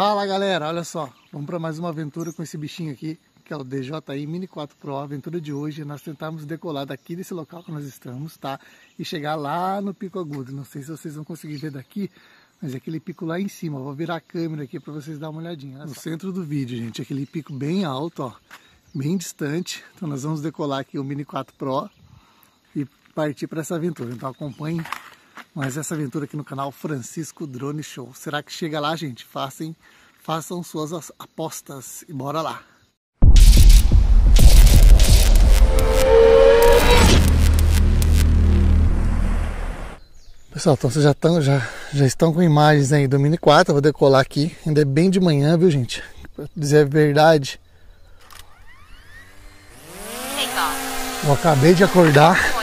Fala galera, olha só, vamos para mais uma aventura com esse bichinho aqui, que é o DJI Mini 4 Pro. A aventura de hoje é nós tentarmos decolar daqui desse local que nós estamos, tá? E chegar lá no Pico Agudo. Não sei se vocês vão conseguir ver daqui, mas é aquele pico lá em cima. vou virar a câmera aqui para vocês darem uma olhadinha. No centro do vídeo, gente, aquele pico bem alto, ó, bem distante. Então nós vamos decolar aqui o Mini 4 Pro e partir para essa aventura. Então acompanhe mas essa aventura aqui no canal Francisco Drone Show. Será que chega lá, gente? Façam, façam suas apostas e bora lá! Pessoal, então vocês já estão, já, já estão com imagens aí do Mini 4, eu vou decolar aqui, ainda é bem de manhã, viu gente? Pra dizer a verdade. Eu acabei de acordar.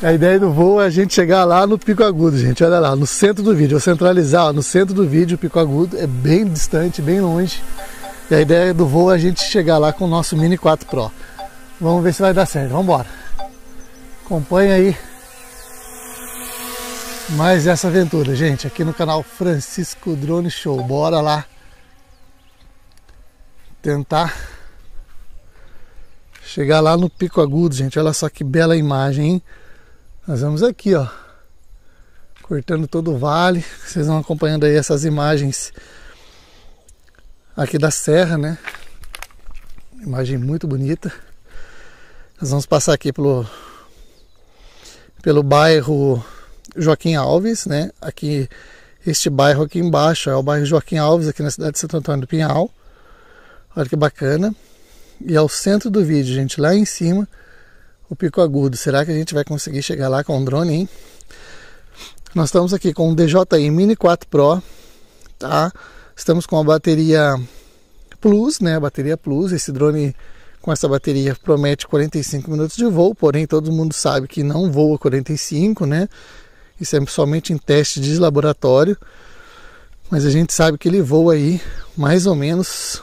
A ideia do voo é a gente chegar lá no Pico Agudo, gente. Olha lá, no centro do vídeo. Eu centralizar ó, no centro do vídeo o Pico Agudo. É bem distante, bem longe. E a ideia do voo é a gente chegar lá com o nosso Mini 4 Pro. Vamos ver se vai dar certo. Vamos embora. Acompanha aí mais essa aventura, gente, aqui no canal Francisco Drone Show. Bora lá tentar chegar lá no Pico Agudo, gente. Olha só que bela imagem, hein? Nós vamos aqui, ó, cortando todo o vale. Vocês vão acompanhando aí essas imagens aqui da serra, né? Imagem muito bonita. Nós vamos passar aqui pelo pelo bairro Joaquim Alves, né? Aqui este bairro aqui embaixo é o bairro Joaquim Alves aqui na cidade de Santo Antônio do Pinhal. Olha que bacana. E ao centro do vídeo, gente, lá em cima, o pico agudo. Será que a gente vai conseguir chegar lá com um drone, hein? Nós estamos aqui com um DJI Mini 4 Pro, tá? Estamos com a bateria Plus, né? A bateria Plus, esse drone com essa bateria promete 45 minutos de voo, porém todo mundo sabe que não voa 45, né? Isso é somente em teste de laboratório. Mas a gente sabe que ele voa aí mais ou menos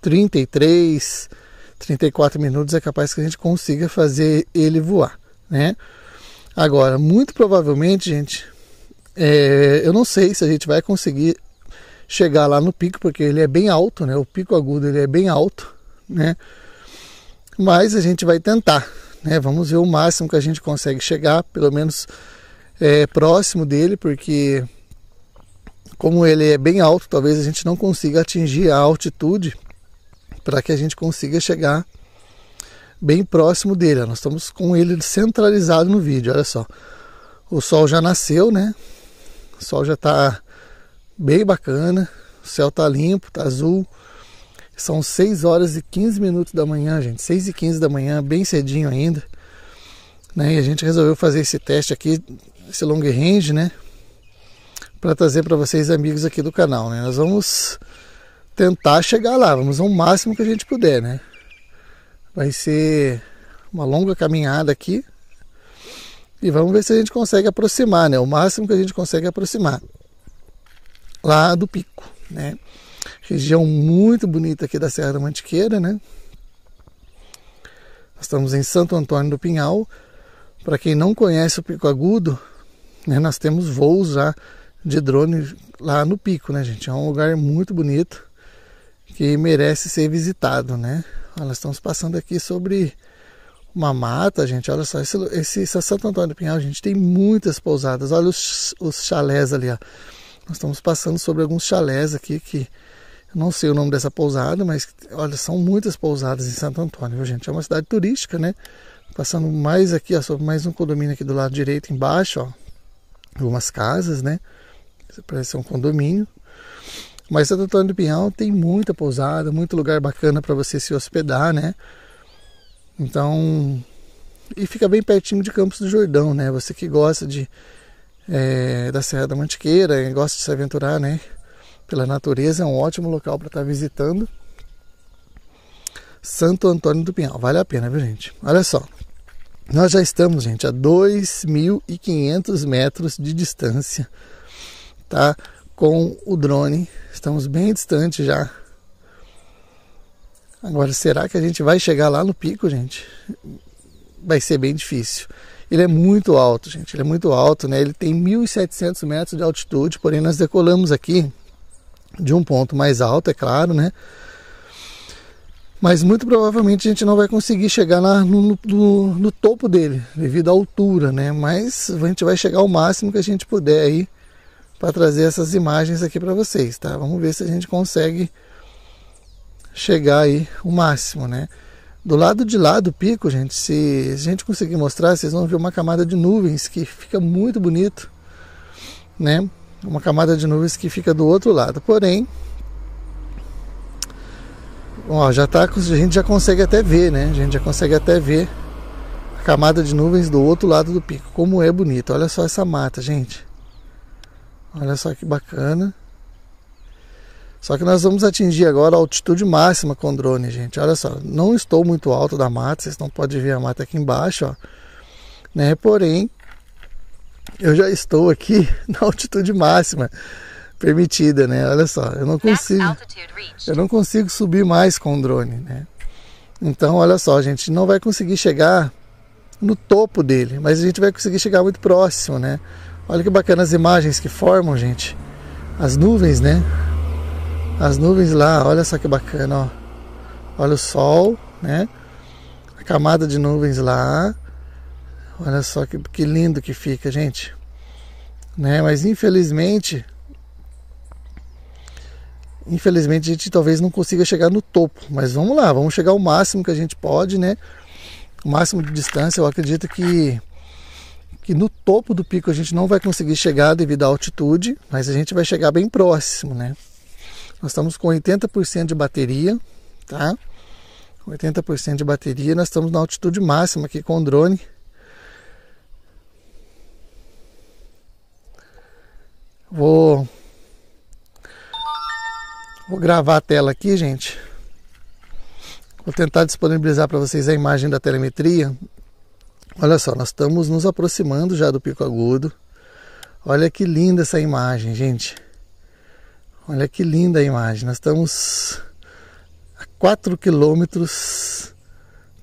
33, 34 minutos é capaz que a gente consiga fazer ele voar, né? Agora, muito provavelmente, gente, é, eu não sei se a gente vai conseguir chegar lá no pico, porque ele é bem alto, né? O pico agudo ele é bem alto, né? Mas a gente vai tentar, né? Vamos ver o máximo que a gente consegue chegar, pelo menos é, próximo dele, porque como ele é bem alto, talvez a gente não consiga atingir a altitude para que a gente consiga chegar bem próximo dele. Nós estamos com ele centralizado no vídeo, olha só. O sol já nasceu, né? O sol já está bem bacana, o céu está limpo, está azul. São 6 horas e 15 minutos da manhã, gente. 6 e 15 da manhã, bem cedinho ainda. Né? E a gente resolveu fazer esse teste aqui, esse long range, né? Para trazer para vocês, amigos aqui do canal, né? Nós vamos tentar chegar lá, vamos ao máximo que a gente puder, né? Vai ser uma longa caminhada aqui e vamos ver se a gente consegue aproximar, né? O máximo que a gente consegue aproximar lá do pico, né? Região muito bonita aqui da Serra da Mantiqueira, né? Nós estamos em Santo Antônio do Pinhal. Para quem não conhece o Pico Agudo, né, nós temos voos já de drone lá no pico, né, gente? É um lugar muito bonito que merece ser visitado, né? Nós estamos passando aqui sobre uma mata, gente. Olha só, esse, esse, esse Santo Antônio do Pinhal, gente, tem muitas pousadas. Olha os, os chalés ali, ó. Nós estamos passando sobre alguns chalés aqui que eu não sei o nome dessa pousada, mas olha, são muitas pousadas em Santo Antônio, viu, gente? É uma cidade turística, né? Passando mais aqui, ó, sobre mais um condomínio aqui do lado direito, embaixo, ó. Algumas casas, né? parece ser um condomínio. Mas Santo Antônio do Pinhal tem muita pousada, muito lugar bacana para você se hospedar, né? Então, e fica bem pertinho de Campos do Jordão, né? Você que gosta de é, da Serra da Mantiqueira, gosta de se aventurar, né? Pela natureza, é um ótimo local para estar tá visitando. Santo Antônio do Pinhal, vale a pena, viu, gente? Olha só, nós já estamos, gente, a 2.500 metros de distância, tá? com o drone. Estamos bem distante já. Agora, será que a gente vai chegar lá no pico, gente? Vai ser bem difícil. Ele é muito alto, gente. Ele é muito alto, né? Ele tem 1.700 metros de altitude, porém nós decolamos aqui de um ponto mais alto, é claro, né? Mas muito provavelmente a gente não vai conseguir chegar na, no, no, no topo dele, devido à altura, né? Mas a gente vai chegar ao máximo que a gente puder aí para trazer essas imagens aqui para vocês, tá? Vamos ver se a gente consegue chegar aí o máximo, né? Do lado de lá do pico, gente, se a gente conseguir mostrar, vocês vão ver uma camada de nuvens que fica muito bonito, né? Uma camada de nuvens que fica do outro lado. Porém, ó, já tá, a gente já consegue até ver, né? A gente já consegue até ver a camada de nuvens do outro lado do pico. Como é bonito. Olha só essa mata, gente. Olha só que bacana. Só que nós vamos atingir agora a altitude máxima com o drone, gente. Olha só, não estou muito alto da mata, vocês não podem ver a mata aqui embaixo, ó. Né? Porém, eu já estou aqui na altitude máxima permitida, né? Olha só, eu não consigo, eu não consigo subir mais com o drone, né? Então, olha só, a gente não vai conseguir chegar no topo dele, mas a gente vai conseguir chegar muito próximo, né? Olha que bacana as imagens que formam, gente. As nuvens, né? As nuvens lá, olha só que bacana, ó. Olha o sol, né? A camada de nuvens lá. Olha só que, que lindo que fica, gente. Né? Mas infelizmente, infelizmente a gente talvez não consiga chegar no topo, mas vamos lá, vamos chegar ao máximo que a gente pode, né? O máximo de distância, eu acredito que que no topo do pico a gente não vai conseguir chegar devido à altitude, mas a gente vai chegar bem próximo, né? Nós estamos com 80% de bateria, tá? 80% de bateria, nós estamos na altitude máxima aqui com o drone. Vou Vou gravar a tela aqui, gente. Vou tentar disponibilizar para vocês a imagem da telemetria Olha só, nós estamos nos aproximando já do pico agudo. Olha que linda essa imagem, gente. Olha que linda a imagem. Nós estamos a 4 quilômetros,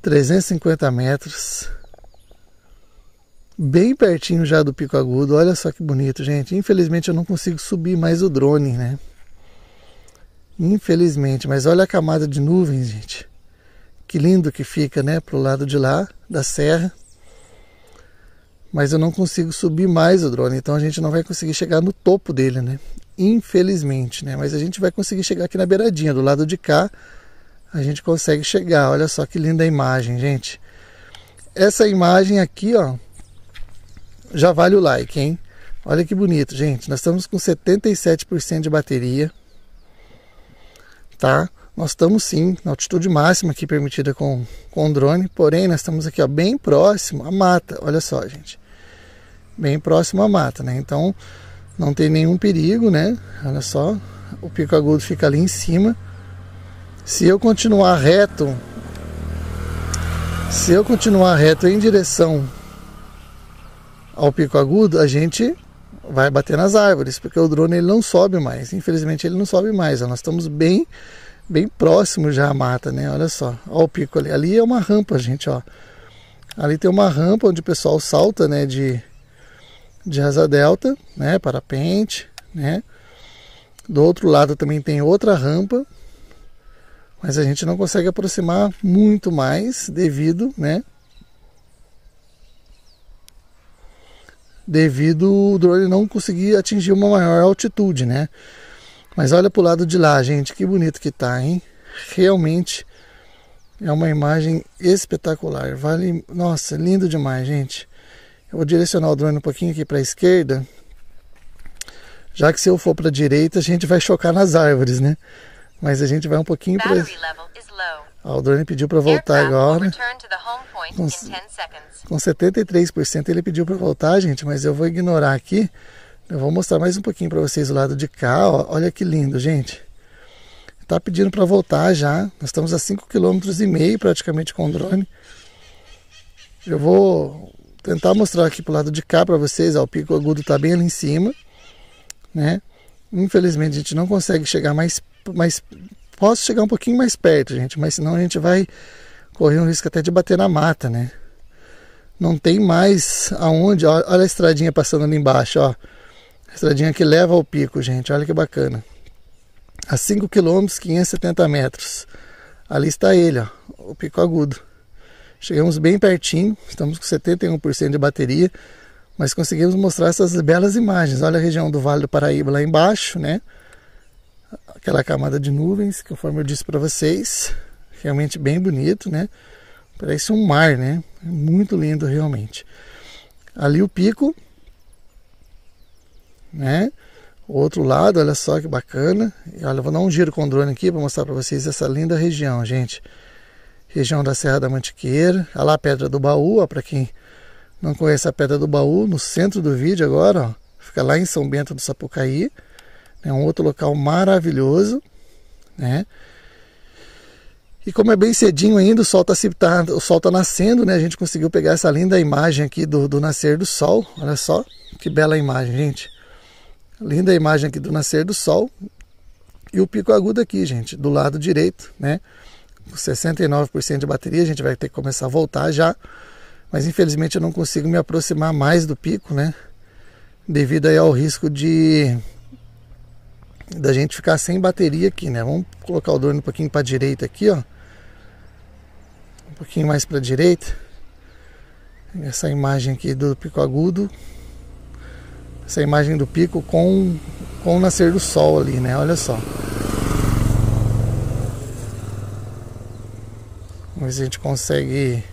350 metros, bem pertinho já do pico agudo. Olha só que bonito, gente. Infelizmente eu não consigo subir mais o drone, né? Infelizmente, mas olha a camada de nuvens, gente. Que lindo que fica, né, pro lado de lá da serra mas eu não consigo subir mais o drone, então a gente não vai conseguir chegar no topo dele, né? Infelizmente, né? Mas a gente vai conseguir chegar aqui na beiradinha, do lado de cá, a gente consegue chegar. Olha só que linda imagem, gente. Essa imagem aqui, ó, já vale o like, hein? Olha que bonito, gente. Nós estamos com 77% de bateria, tá? Nós estamos sim na altitude máxima aqui permitida com, com o drone, porém nós estamos aqui ó, bem próximo à mata. Olha só, gente bem próximo à mata, né? Então não tem nenhum perigo, né? Olha só, o pico agudo fica ali em cima. Se eu continuar reto, se eu continuar reto em direção ao pico agudo, a gente vai bater nas árvores, porque o drone ele não sobe mais. Infelizmente ele não sobe mais. Nós estamos bem bem próximo já à mata, né? Olha só, ao o pico ali. Ali é uma rampa, gente, ó. Ali tem uma rampa onde o pessoal salta, né, de de asa delta, né, parapente, né? Do outro lado também tem outra rampa, mas a gente não consegue aproximar muito mais devido, né? Devido o drone não conseguir atingir uma maior altitude, né? Mas olha pro lado de lá, gente, que bonito que tá, hein? Realmente é uma imagem espetacular. Vale, nossa, lindo demais, gente. Eu vou direcionar o drone um pouquinho aqui para a esquerda, já que se eu for para a direita a gente vai chocar nas árvores, né? Mas a gente vai um pouquinho para. Ah, o drone pediu para voltar agora. Com, com 73% ele pediu para voltar, gente, mas eu vou ignorar aqui. Eu vou mostrar mais um pouquinho para vocês o lado de cá. Ó, olha que lindo, gente. Tá pedindo para voltar já. Nós estamos a 5,5 km praticamente com o drone. Eu vou tentar mostrar aqui para o lado de cá para vocês, ó, o pico agudo está bem ali em cima, né? Infelizmente a gente não consegue chegar mais, mais, posso chegar um pouquinho mais perto, gente, mas senão a gente vai correr um risco até de bater na mata, né? Não tem mais aonde, ó, olha a estradinha passando ali embaixo, ó. A estradinha que leva ao pico, gente, olha que bacana. A 5 km, 570 metros. Ali está ele, ó, o pico agudo. Chegamos bem pertinho, estamos com 71% de bateria, mas conseguimos mostrar essas belas imagens. Olha a região do Vale do Paraíba lá embaixo, né? Aquela camada de nuvens, conforme eu disse para vocês, realmente bem bonito, né? Parece um mar, né? Muito lindo realmente. Ali o pico, né? O outro lado, olha só que bacana. E olha, vou dar um giro com o drone aqui para mostrar para vocês essa linda região, gente região da Serra da Mantiqueira, a lá Pedra do Baú, para quem não conhece a Pedra do Baú, no centro do vídeo agora, ó, fica lá em São Bento do Sapucaí, é um outro local maravilhoso, né? E como é bem cedinho ainda, o sol está tá, o sol tá nascendo, né? A gente conseguiu pegar essa linda imagem aqui do, do nascer do sol. Olha só que bela imagem, gente. Linda imagem aqui do nascer do sol. E o pico agudo aqui, gente, do lado direito, né? 69% de bateria, a gente vai ter que começar a voltar já. Mas infelizmente eu não consigo me aproximar mais do pico, né? Devido aí ao risco de da gente ficar sem bateria aqui, né? Vamos colocar o drone um pouquinho para direita aqui, ó. Um pouquinho mais para direita. Essa imagem aqui do pico agudo. Essa imagem do pico com com o nascer do sol ali, né? Olha só. Vamos ver se a gente consegue.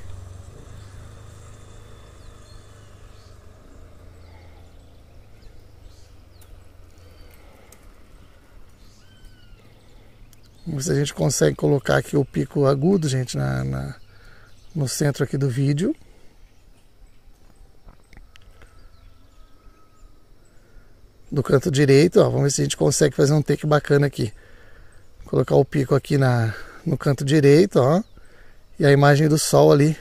Vamos ver se a gente consegue colocar aqui o pico agudo, gente, na, na no centro aqui do vídeo. Do canto direito, ó, vamos ver se a gente consegue fazer um take bacana aqui. colocar o pico aqui na, no canto direito, ó e a imagem do sol ali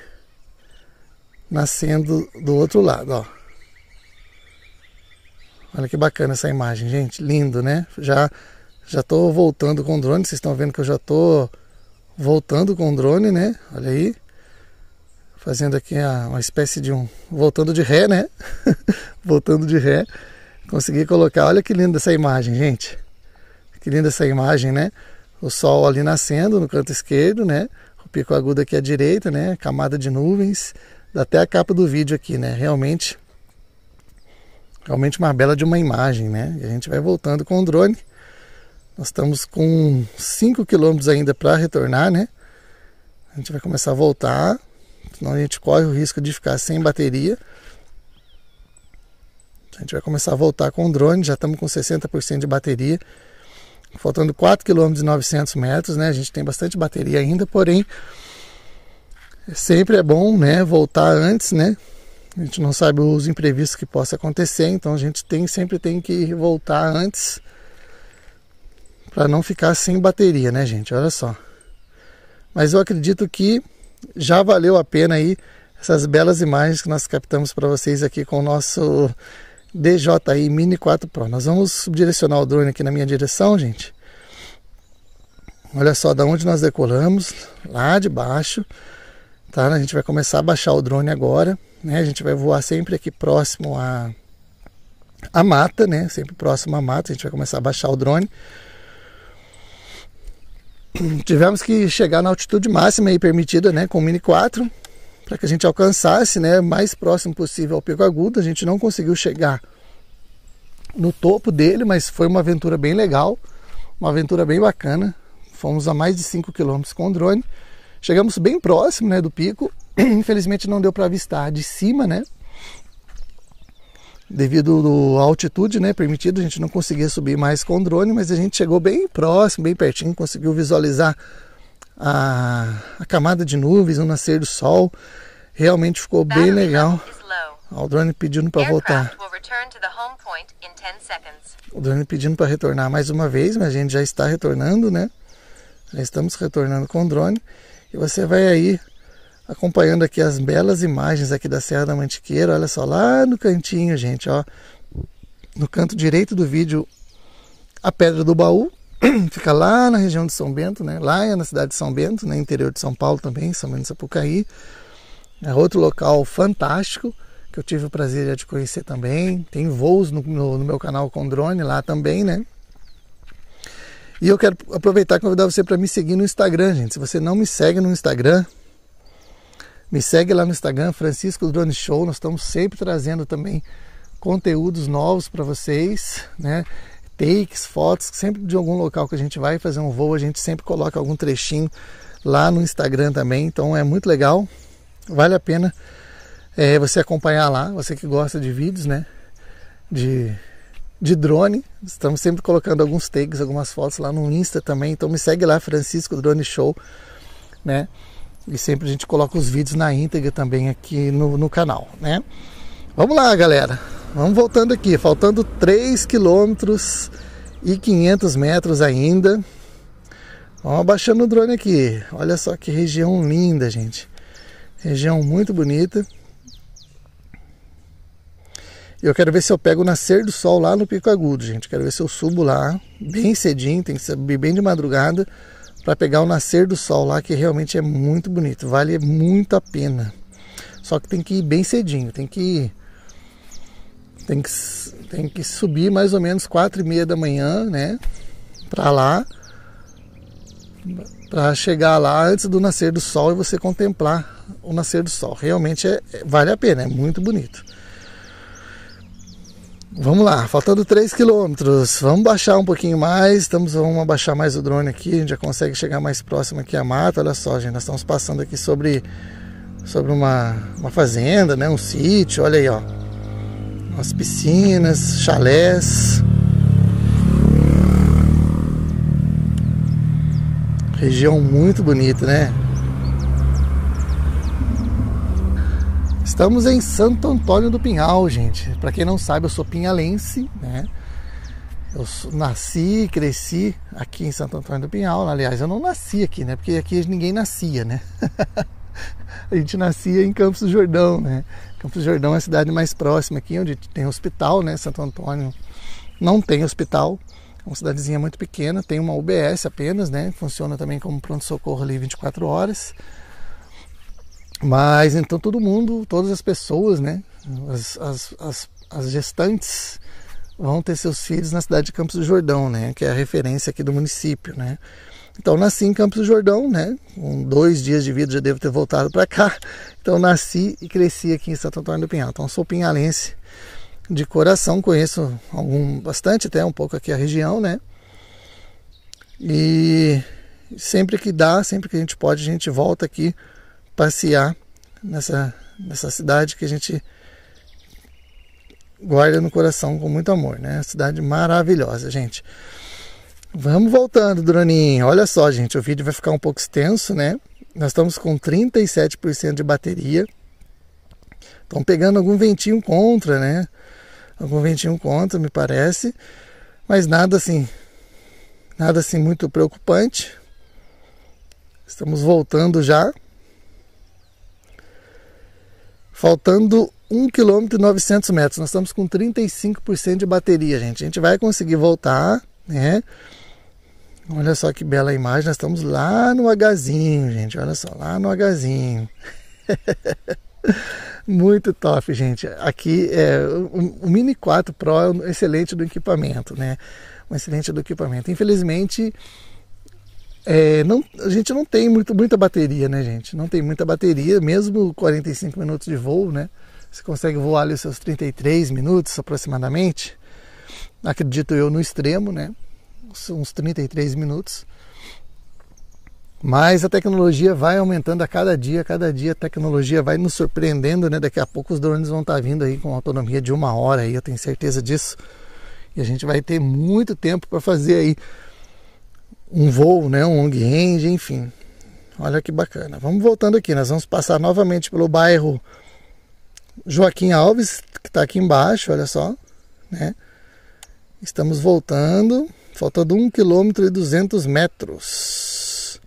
nascendo do outro lado, ó. Olha que bacana essa imagem, gente, lindo, né? Já já tô voltando com o drone, vocês estão vendo que eu já tô voltando com o drone, né? Olha aí. Fazendo aqui uma espécie de um voltando de ré, né? voltando de ré. Consegui colocar. Olha que linda essa imagem, gente. Que linda essa imagem, né? O sol ali nascendo no canto esquerdo, né? o pico agudo aqui à direita, né? Camada de nuvens, até a capa do vídeo aqui, né? Realmente, realmente uma bela de uma imagem, né? E a gente vai voltando com o drone. Nós estamos com 5 km ainda para retornar, né? A gente vai começar a voltar, senão a gente corre o risco de ficar sem bateria. A gente vai começar a voltar com o drone, já estamos com 60% de bateria faltando 4 km e 900 metros, né? A gente tem bastante bateria ainda, porém sempre é bom, né, voltar antes, né? A gente não sabe os imprevistos que possa acontecer, então a gente tem sempre tem que voltar antes para não ficar sem bateria, né, gente? Olha só. Mas eu acredito que já valeu a pena aí essas belas imagens que nós captamos para vocês aqui com o nosso DJI Mini 4 Pro. Nós vamos subdirecionar o drone aqui na minha direção, gente. Olha só da onde nós decolamos, lá de baixo. Tá? A gente vai começar a baixar o drone agora, né? A gente vai voar sempre aqui próximo à a mata, né? Sempre próximo à mata, a gente vai começar a baixar o drone. Tivemos que chegar na altitude máxima permitida, né, com o Mini 4, para que a gente alcançasse né, mais próximo possível ao pico agudo. A gente não conseguiu chegar no topo dele, mas foi uma aventura bem legal, uma aventura bem bacana. Fomos a mais de 5 km com o drone. Chegamos bem próximo né, do pico, infelizmente não deu para avistar de cima, né? Devido à altitude né, permitida, a gente não conseguia subir mais com o drone, mas a gente chegou bem próximo, bem pertinho, conseguiu visualizar a, a camada de nuvens, o nascer do sol. Realmente ficou bem legal. O drone pedindo para voltar. O drone pedindo para retornar mais uma vez, mas a gente já está retornando, né? Já estamos retornando com o drone. E você vai aí acompanhando aqui as belas imagens aqui da Serra da Mantiqueira. Olha só, lá no cantinho, gente, ó. No canto direito do vídeo, a Pedra do Baú, fica lá na região de São Bento, né? Lá é na cidade de São Bento, né? Interior de São Paulo também, São Bento Sapucaí. É outro local fantástico que eu tive o prazer de conhecer também. Tem voos no, no, no meu canal com drone lá também, né? E eu quero aproveitar e convidar você para me seguir no Instagram, gente. Se você não me segue no Instagram, me segue lá no Instagram, Francisco Drone Show. Nós estamos sempre trazendo também conteúdos novos para vocês, né? takes, fotos, sempre de algum local que a gente vai fazer um voo, a gente sempre coloca algum trechinho lá no Instagram também, então é muito legal, vale a pena é, você acompanhar lá, você que gosta de vídeos, né, de, de drone, estamos sempre colocando alguns takes, algumas fotos lá no Insta também, então me segue lá, Francisco Drone Show, né, e sempre a gente coloca os vídeos na íntegra também aqui no, no canal, né. Vamos lá, galera! vamos voltando aqui, faltando 3 km e 500 metros ainda. Vamos abaixando o drone aqui. Olha só que região linda, gente. Região muito bonita. Eu quero ver se eu pego o nascer do sol lá no Pico Agudo, gente. Quero ver se eu subo lá bem cedinho, tem que subir bem de madrugada para pegar o nascer do sol lá, que realmente é muito bonito. Vale muito a pena. Só que tem que ir bem cedinho, tem que ir tem que, tem que subir mais ou menos quatro e meia da manhã, né? Para lá, para chegar lá antes do nascer do sol e você contemplar o nascer do sol. Realmente é, é vale a pena, é muito bonito. Vamos lá, faltando 3 quilômetros, vamos baixar um pouquinho mais, estamos, vamos abaixar mais o drone aqui, a gente já consegue chegar mais próximo aqui à mata, olha só gente, nós estamos passando aqui sobre, sobre uma, uma fazenda, né, um sítio, olha aí ó, as piscinas, chalés. Região muito bonita, né? Estamos em Santo Antônio do Pinhal, gente. Para quem não sabe, eu sou pinhalense, né? Eu nasci e cresci aqui em Santo Antônio do Pinhal. Aliás, eu não nasci aqui, né? Porque aqui ninguém nascia, né? a gente nascia em Campos do Jordão, né? Campos do Jordão é a cidade mais próxima aqui, onde tem hospital, né? Santo Antônio não tem hospital, é uma cidadezinha muito pequena, tem uma UBS apenas, né? Funciona também como pronto-socorro ali 24 horas. Mas então todo mundo, todas as pessoas, né? As, as, as, as gestantes vão ter seus filhos na cidade de Campos do Jordão, né? Que é a referência aqui do município, né? Então nasci em Campos do Jordão, né? Com dois dias de vida já devo ter voltado para cá. Então nasci e cresci aqui em Santo Antônio do Pinhal. Então sou pinhalense de coração, conheço algum bastante até um pouco aqui a região, né? E sempre que dá, sempre que a gente pode, a gente volta aqui passear nessa nessa cidade que a gente guarda no coração com muito amor, né? Cidade maravilhosa, gente. Vamos voltando, Droninho. Olha só, gente, o vídeo vai ficar um pouco extenso, né? Nós estamos com 37% de bateria. Estão pegando algum ventinho contra, né? Algum ventinho contra, me parece. Mas nada assim, nada assim muito preocupante. Estamos voltando já. Faltando 1 km e 900 metros. Nós estamos com 35% de bateria, gente. A gente vai conseguir voltar, né? Olha só que bela imagem, nós estamos lá no Hzinho, gente. Olha só, lá no Hzinho. Muito top, gente. Aqui é o, Mini 4 Pro é um excelente do equipamento, né? Um excelente do equipamento. Infelizmente, é, não, a gente não tem muito, muita bateria, né, gente? Não tem muita bateria, mesmo 45 minutos de voo, né? Você consegue voar ali os seus 33 minutos aproximadamente, acredito eu, no extremo, né? uns 33 minutos. Mas a tecnologia vai aumentando a cada dia, a cada dia a tecnologia vai nos surpreendendo, né? Daqui a pouco os drones vão estar tá vindo aí com autonomia de uma hora, aí eu tenho certeza disso. E a gente vai ter muito tempo para fazer aí um voo, né? Um long range, enfim. Olha que bacana. Vamos voltando aqui, nós vamos passar novamente pelo bairro Joaquim Alves, que está aqui embaixo, olha só, né? Estamos voltando faltando 1 km e 200 metros.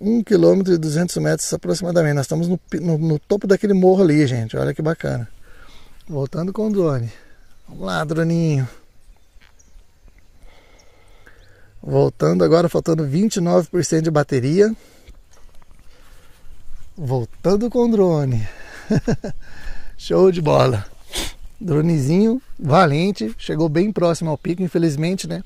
1 km e 200 metros aproximadamente. Nós estamos no, no, no topo daquele morro ali, gente. Olha que bacana. Voltando com o drone. Vamos lá, droninho. Voltando agora, faltando 29% de bateria. Voltando com o drone. Show de bola. Dronezinho valente, chegou bem próximo ao pico, infelizmente, né?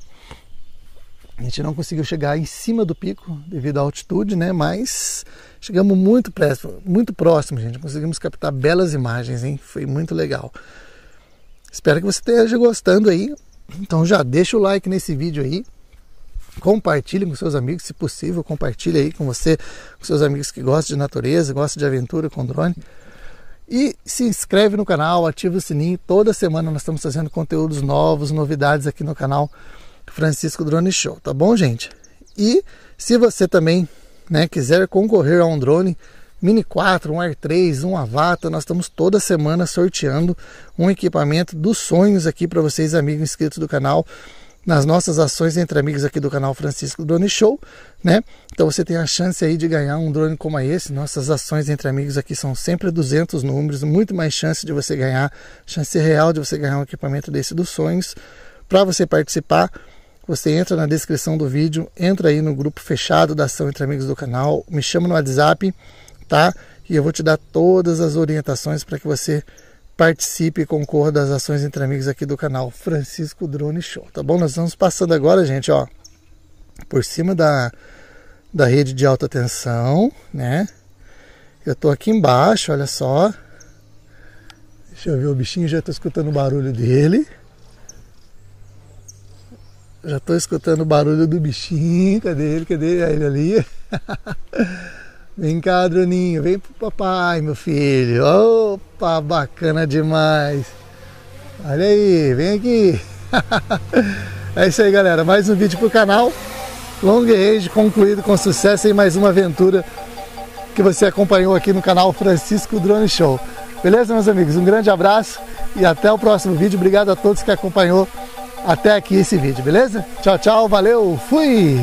A gente não conseguiu chegar em cima do pico devido à altitude, né? Mas chegamos muito próximo, muito próximo, gente. Conseguimos captar belas imagens, hein? Foi muito legal. Espero que você esteja gostando aí. Então já deixa o like nesse vídeo aí. Compartilhe com seus amigos, se possível, compartilhe aí com você, com seus amigos que gostam de natureza, gostam de aventura com drone. E se inscreve no canal, ativa o sininho. Toda semana nós estamos fazendo conteúdos novos, novidades aqui no canal. Francisco Drone Show, tá bom, gente? E se você também né, quiser concorrer a um drone Mini 4, um Air 3, um Avata, nós estamos toda semana sorteando um equipamento dos sonhos aqui para vocês, amigos inscritos do canal, nas nossas ações entre amigos aqui do canal Francisco Drone Show, né? Então você tem a chance aí de ganhar um drone como é esse. Nossas ações entre amigos aqui são sempre 200 números, muito mais chance de você ganhar, chance real de você ganhar um equipamento desse dos sonhos. Para você participar, você entra na descrição do vídeo, entra aí no grupo fechado da Ação Entre Amigos do canal, me chama no WhatsApp, tá? E eu vou te dar todas as orientações para que você participe e concorra das ações entre amigos aqui do canal Francisco Drone Show, tá bom? Nós vamos passando agora, gente, ó, por cima da, da rede de alta tensão, né? Eu tô aqui embaixo, olha só. Deixa eu ver, o bichinho já tô tá escutando o barulho dele. Já estou escutando o barulho do bichinho. Cadê ele? Cadê ele ali? vem cá, Druninho. Vem pro papai, meu filho. Opa, bacana demais. Olha aí, vem aqui. é isso aí, galera. Mais um vídeo pro canal. Long Range concluído com sucesso em mais uma aventura que você acompanhou aqui no canal Francisco Drone Show. Beleza, meus amigos? Um grande abraço e até o próximo vídeo. Obrigado a todos que acompanhou até aqui esse vídeo, beleza? Tchau, tchau, valeu, fui!